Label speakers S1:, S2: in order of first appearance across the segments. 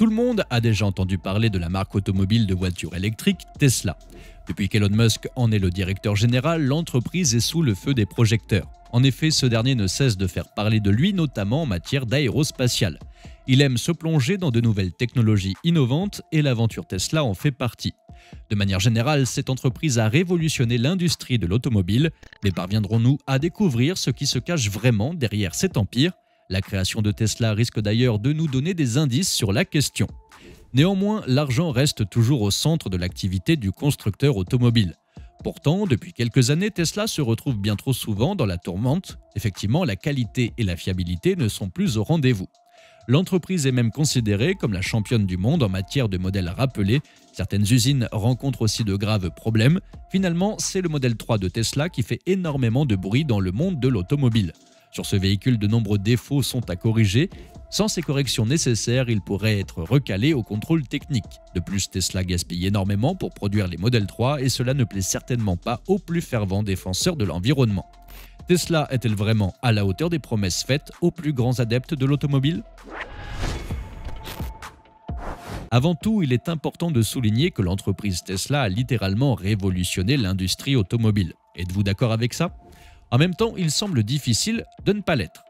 S1: Tout le monde a déjà entendu parler de la marque automobile de voitures électriques Tesla. Depuis qu'Elon Musk en est le directeur général, l'entreprise est sous le feu des projecteurs. En effet, ce dernier ne cesse de faire parler de lui, notamment en matière d'aérospatiale. Il aime se plonger dans de nouvelles technologies innovantes et l'aventure Tesla en fait partie. De manière générale, cette entreprise a révolutionné l'industrie de l'automobile, mais parviendrons-nous à découvrir ce qui se cache vraiment derrière cet empire la création de Tesla risque d'ailleurs de nous donner des indices sur la question. Néanmoins, l'argent reste toujours au centre de l'activité du constructeur automobile. Pourtant, depuis quelques années, Tesla se retrouve bien trop souvent dans la tourmente. Effectivement, la qualité et la fiabilité ne sont plus au rendez-vous. L'entreprise est même considérée comme la championne du monde en matière de modèles rappelés. Certaines usines rencontrent aussi de graves problèmes. Finalement, c'est le modèle 3 de Tesla qui fait énormément de bruit dans le monde de l'automobile. Sur ce véhicule, de nombreux défauts sont à corriger. Sans ces corrections nécessaires, il pourrait être recalé au contrôle technique. De plus, Tesla gaspille énormément pour produire les modèles 3 et cela ne plaît certainement pas aux plus fervents défenseurs de l'environnement. Tesla est-elle vraiment à la hauteur des promesses faites aux plus grands adeptes de l'automobile avant tout, il est important de souligner que l'entreprise Tesla a littéralement révolutionné l'industrie automobile. Êtes-vous d'accord avec ça en même temps, il semble difficile de ne pas l'être.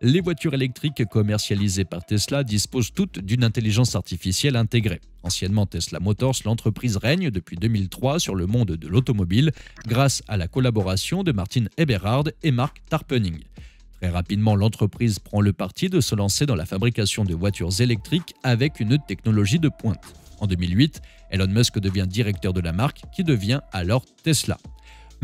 S1: Les voitures électriques commercialisées par Tesla disposent toutes d'une intelligence artificielle intégrée. Anciennement Tesla Motors, l'entreprise règne depuis 2003 sur le monde de l'automobile grâce à la collaboration de Martin Eberhard et Mark Tarpening. Très rapidement, l'entreprise prend le parti de se lancer dans la fabrication de voitures électriques avec une technologie de pointe. En 2008, Elon Musk devient directeur de la marque qui devient alors Tesla.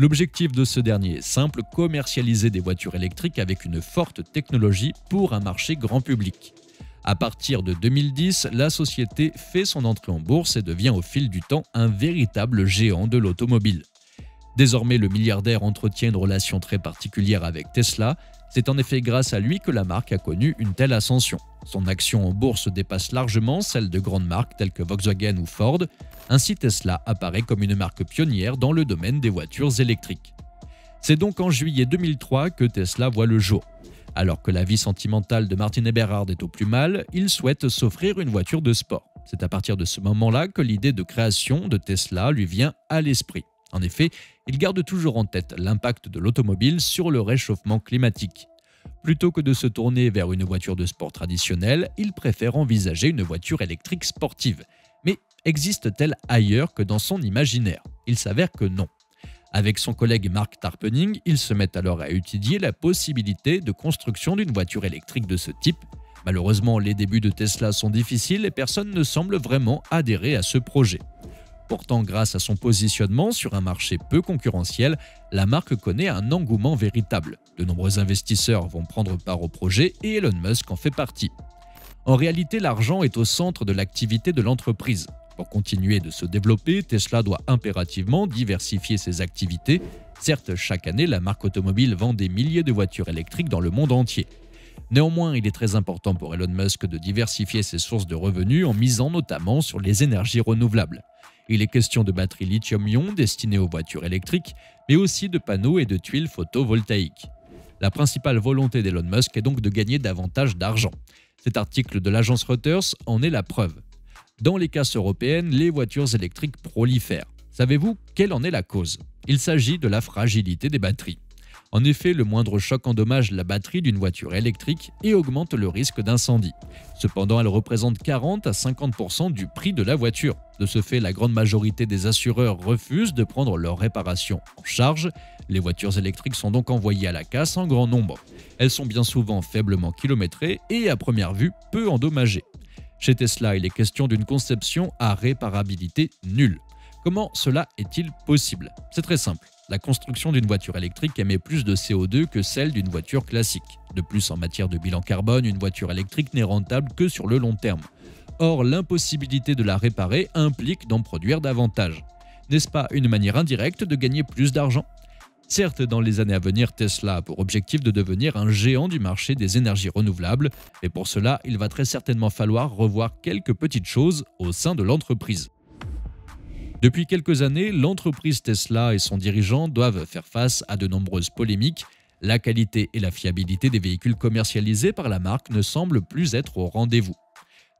S1: L'objectif de ce dernier est simple, commercialiser des voitures électriques avec une forte technologie pour un marché grand public. À partir de 2010, la société fait son entrée en bourse et devient au fil du temps un véritable géant de l'automobile. Désormais, le milliardaire entretient une relation très particulière avec Tesla, c'est en effet grâce à lui que la marque a connu une telle ascension. Son action en bourse dépasse largement celle de grandes marques telles que Volkswagen ou Ford, ainsi Tesla apparaît comme une marque pionnière dans le domaine des voitures électriques. C'est donc en juillet 2003 que Tesla voit le jour. Alors que la vie sentimentale de Martin Eberhard est au plus mal, il souhaite s'offrir une voiture de sport. C'est à partir de ce moment-là que l'idée de création de Tesla lui vient à l'esprit. En effet, il garde toujours en tête l'impact de l'automobile sur le réchauffement climatique. Plutôt que de se tourner vers une voiture de sport traditionnelle, il préfère envisager une voiture électrique sportive. Mais existe-t-elle ailleurs que dans son imaginaire Il s'avère que non. Avec son collègue Mark Tarpening, il se met alors à étudier la possibilité de construction d'une voiture électrique de ce type. Malheureusement, les débuts de Tesla sont difficiles et personne ne semble vraiment adhérer à ce projet. Pourtant, grâce à son positionnement sur un marché peu concurrentiel, la marque connaît un engouement véritable. De nombreux investisseurs vont prendre part au projet et Elon Musk en fait partie. En réalité, l'argent est au centre de l'activité de l'entreprise. Pour continuer de se développer, Tesla doit impérativement diversifier ses activités. Certes, chaque année, la marque automobile vend des milliers de voitures électriques dans le monde entier. Néanmoins, il est très important pour Elon Musk de diversifier ses sources de revenus en misant notamment sur les énergies renouvelables. Il est question de batteries lithium-ion destinées aux voitures électriques, mais aussi de panneaux et de tuiles photovoltaïques. La principale volonté d'Elon Musk est donc de gagner davantage d'argent. Cet article de l'agence Reuters en est la preuve. Dans les cases européennes, les voitures électriques prolifèrent. Savez-vous quelle en est la cause Il s'agit de la fragilité des batteries. En effet, le moindre choc endommage la batterie d'une voiture électrique et augmente le risque d'incendie. Cependant, elle représente 40 à 50% du prix de la voiture. De ce fait, la grande majorité des assureurs refusent de prendre leur réparation en charge. Les voitures électriques sont donc envoyées à la casse en grand nombre. Elles sont bien souvent faiblement kilométrées et à première vue peu endommagées. Chez Tesla, il est question d'une conception à réparabilité nulle. Comment cela est-il possible C'est très simple. La construction d'une voiture électrique émet plus de CO2 que celle d'une voiture classique. De plus, en matière de bilan carbone, une voiture électrique n'est rentable que sur le long terme. Or, l'impossibilité de la réparer implique d'en produire davantage. N'est-ce pas une manière indirecte de gagner plus d'argent Certes, dans les années à venir, Tesla a pour objectif de devenir un géant du marché des énergies renouvelables, et pour cela, il va très certainement falloir revoir quelques petites choses au sein de l'entreprise. Depuis quelques années, l'entreprise Tesla et son dirigeant doivent faire face à de nombreuses polémiques. La qualité et la fiabilité des véhicules commercialisés par la marque ne semblent plus être au rendez-vous.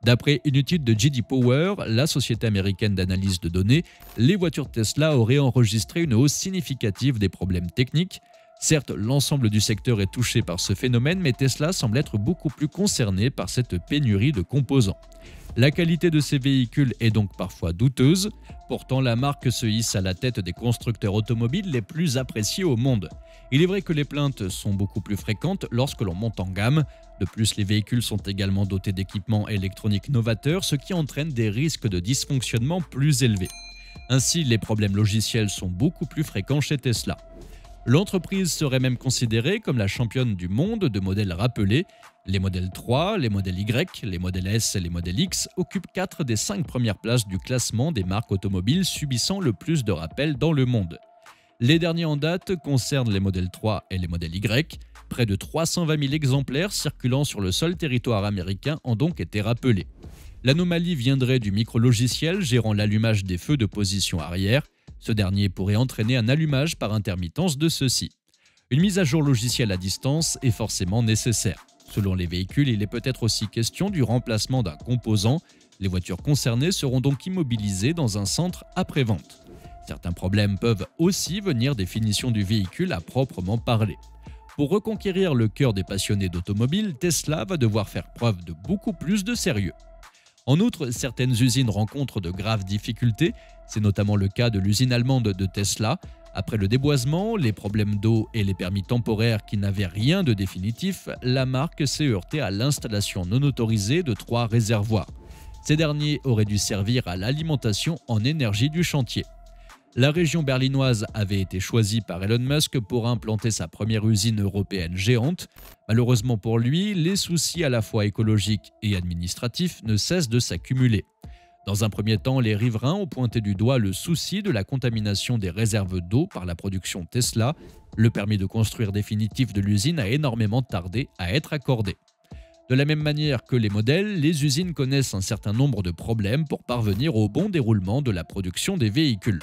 S1: D'après une étude de JD Power, la société américaine d'analyse de données, les voitures Tesla auraient enregistré une hausse significative des problèmes techniques, Certes, l'ensemble du secteur est touché par ce phénomène, mais Tesla semble être beaucoup plus concerné par cette pénurie de composants. La qualité de ces véhicules est donc parfois douteuse, pourtant la marque se hisse à la tête des constructeurs automobiles les plus appréciés au monde. Il est vrai que les plaintes sont beaucoup plus fréquentes lorsque l'on monte en gamme, de plus les véhicules sont également dotés d'équipements électroniques novateurs, ce qui entraîne des risques de dysfonctionnement plus élevés. Ainsi, les problèmes logiciels sont beaucoup plus fréquents chez Tesla. L'entreprise serait même considérée comme la championne du monde de modèles rappelés. Les modèles 3, les modèles Y, les modèles S et les modèles X occupent 4 des 5 premières places du classement des marques automobiles subissant le plus de rappels dans le monde. Les derniers en date concernent les modèles 3 et les modèles Y. Près de 320 000 exemplaires circulant sur le seul territoire américain ont donc été rappelés. L'anomalie viendrait du micro-logiciel gérant l'allumage des feux de position arrière ce dernier pourrait entraîner un allumage par intermittence de ceux-ci. Une mise à jour logicielle à distance est forcément nécessaire. Selon les véhicules, il est peut-être aussi question du remplacement d'un composant. Les voitures concernées seront donc immobilisées dans un centre après-vente. Certains problèmes peuvent aussi venir des finitions du véhicule à proprement parler. Pour reconquérir le cœur des passionnés d'automobile, Tesla va devoir faire preuve de beaucoup plus de sérieux. En outre, certaines usines rencontrent de graves difficultés, c'est notamment le cas de l'usine allemande de Tesla. Après le déboisement, les problèmes d'eau et les permis temporaires qui n'avaient rien de définitif, la marque s'est heurtée à l'installation non autorisée de trois réservoirs. Ces derniers auraient dû servir à l'alimentation en énergie du chantier. La région berlinoise avait été choisie par Elon Musk pour implanter sa première usine européenne géante. Malheureusement pour lui, les soucis à la fois écologiques et administratifs ne cessent de s'accumuler. Dans un premier temps, les riverains ont pointé du doigt le souci de la contamination des réserves d'eau par la production Tesla. Le permis de construire définitif de l'usine a énormément tardé à être accordé. De la même manière que les modèles, les usines connaissent un certain nombre de problèmes pour parvenir au bon déroulement de la production des véhicules.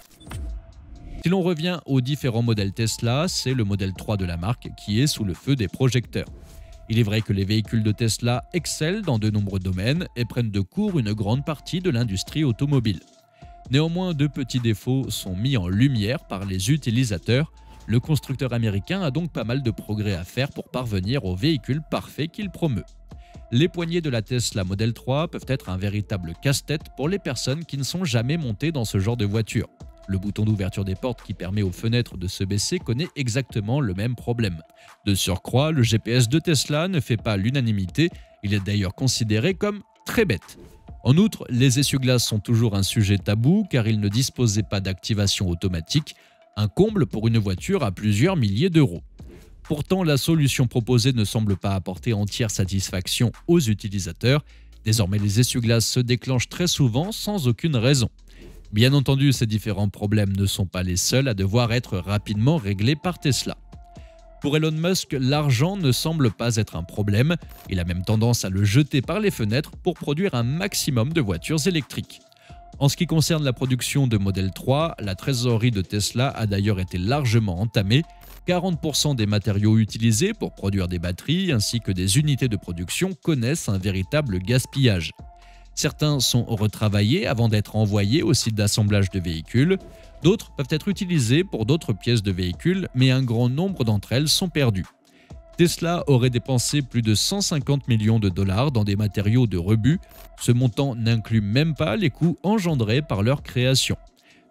S1: Si l'on revient aux différents modèles Tesla, c'est le modèle 3 de la marque qui est sous le feu des projecteurs. Il est vrai que les véhicules de Tesla excellent dans de nombreux domaines et prennent de court une grande partie de l'industrie automobile. Néanmoins, deux petits défauts sont mis en lumière par les utilisateurs. Le constructeur américain a donc pas mal de progrès à faire pour parvenir au véhicule parfait qu'il promeut les poignées de la Tesla Model 3 peuvent être un véritable casse-tête pour les personnes qui ne sont jamais montées dans ce genre de voiture. Le bouton d'ouverture des portes qui permet aux fenêtres de se baisser connaît exactement le même problème. De surcroît, le GPS de Tesla ne fait pas l'unanimité, il est d'ailleurs considéré comme très bête. En outre, les essuie-glaces sont toujours un sujet tabou car ils ne disposaient pas d'activation automatique, un comble pour une voiture à plusieurs milliers d'euros. Pourtant, la solution proposée ne semble pas apporter entière satisfaction aux utilisateurs. Désormais, les essuie-glaces se déclenchent très souvent sans aucune raison. Bien entendu, ces différents problèmes ne sont pas les seuls à devoir être rapidement réglés par Tesla. Pour Elon Musk, l'argent ne semble pas être un problème, il a même tendance à le jeter par les fenêtres pour produire un maximum de voitures électriques. En ce qui concerne la production de Model 3, la trésorerie de Tesla a d'ailleurs été largement entamée. 40% des matériaux utilisés pour produire des batteries ainsi que des unités de production connaissent un véritable gaspillage. Certains sont retravaillés avant d'être envoyés au site d'assemblage de véhicules, d'autres peuvent être utilisés pour d'autres pièces de véhicules, mais un grand nombre d'entre elles sont perdues. Tesla aurait dépensé plus de 150 millions de dollars dans des matériaux de rebut. Ce montant n'inclut même pas les coûts engendrés par leur création.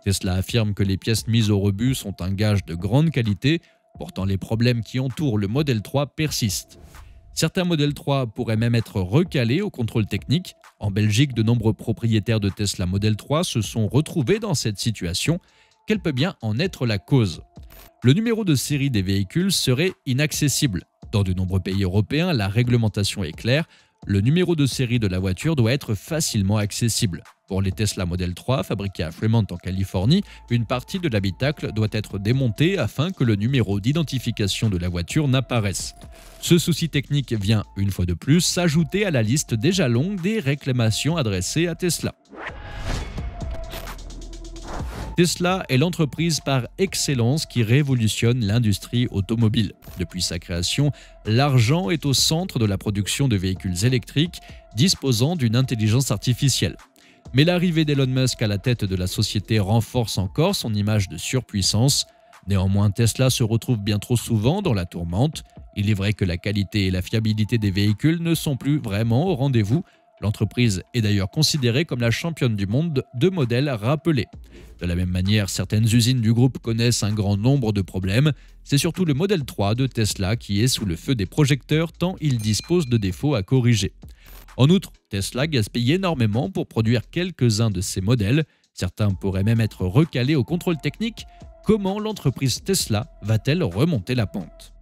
S1: Tesla affirme que les pièces mises au rebut sont un gage de grande qualité, pourtant les problèmes qui entourent le modèle 3 persistent. Certains modèles 3 pourraient même être recalés au contrôle technique. En Belgique, de nombreux propriétaires de Tesla Model 3 se sont retrouvés dans cette situation. Quelle peut bien en être la cause Le numéro de série des véhicules serait inaccessible. Dans de nombreux pays européens, la réglementation est claire, le numéro de série de la voiture doit être facilement accessible. Pour les Tesla Model 3 fabriqués à Fremont en Californie, une partie de l'habitacle doit être démontée afin que le numéro d'identification de la voiture n'apparaisse. Ce souci technique vient, une fois de plus, s'ajouter à la liste déjà longue des réclamations adressées à Tesla. Tesla est l'entreprise par excellence qui révolutionne l'industrie automobile. Depuis sa création, l'argent est au centre de la production de véhicules électriques disposant d'une intelligence artificielle. Mais l'arrivée d'Elon Musk à la tête de la société renforce encore son image de surpuissance. Néanmoins, Tesla se retrouve bien trop souvent dans la tourmente. Il est vrai que la qualité et la fiabilité des véhicules ne sont plus vraiment au rendez-vous, L'entreprise est d'ailleurs considérée comme la championne du monde de modèles rappelés. De la même manière, certaines usines du groupe connaissent un grand nombre de problèmes. C'est surtout le modèle 3 de Tesla qui est sous le feu des projecteurs tant il dispose de défauts à corriger. En outre, Tesla gaspille énormément pour produire quelques-uns de ses modèles. Certains pourraient même être recalés au contrôle technique. Comment l'entreprise Tesla va-t-elle remonter la pente